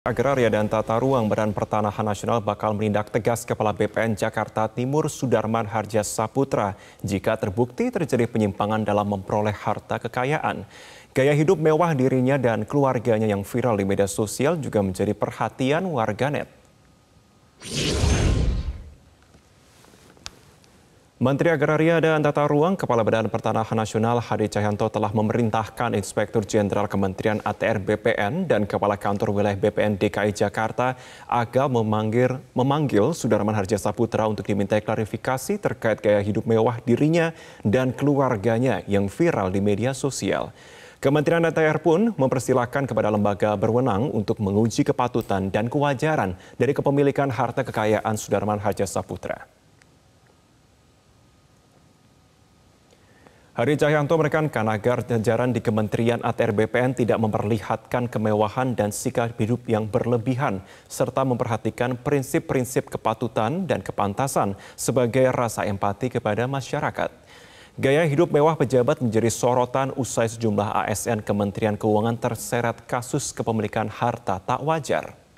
Agraria dan Tata Ruang Badan Pertanahan Nasional bakal menindak tegas Kepala BPN Jakarta Timur Sudarman Harja Saputra jika terbukti terjadi penyimpangan dalam memperoleh harta kekayaan. Gaya hidup mewah dirinya dan keluarganya yang viral di media sosial juga menjadi perhatian warganet. Menteri Agraria dan Tata Ruang, Kepala Badan Pertanahan Nasional Hadi Cahyanto telah memerintahkan Inspektur Jenderal Kementerian ATR BPN dan Kepala Kantor Wilayah BPN DKI Jakarta agar memanggil, memanggil Sudarman Harja Saputra untuk diminta klarifikasi terkait gaya hidup mewah dirinya dan keluarganya yang viral di media sosial. Kementerian ATR pun mempersilahkan kepada lembaga berwenang untuk menguji kepatutan dan kewajaran dari kepemilikan harta kekayaan Sudarman Harja Saputra. Hari Cahyanto merekankan agar jajaran di Kementerian ATR BPN tidak memperlihatkan kemewahan dan sikap hidup yang berlebihan, serta memperhatikan prinsip-prinsip kepatutan dan kepantasan sebagai rasa empati kepada masyarakat. Gaya hidup mewah pejabat menjadi sorotan usai sejumlah ASN Kementerian Keuangan terseret kasus kepemilikan harta tak wajar.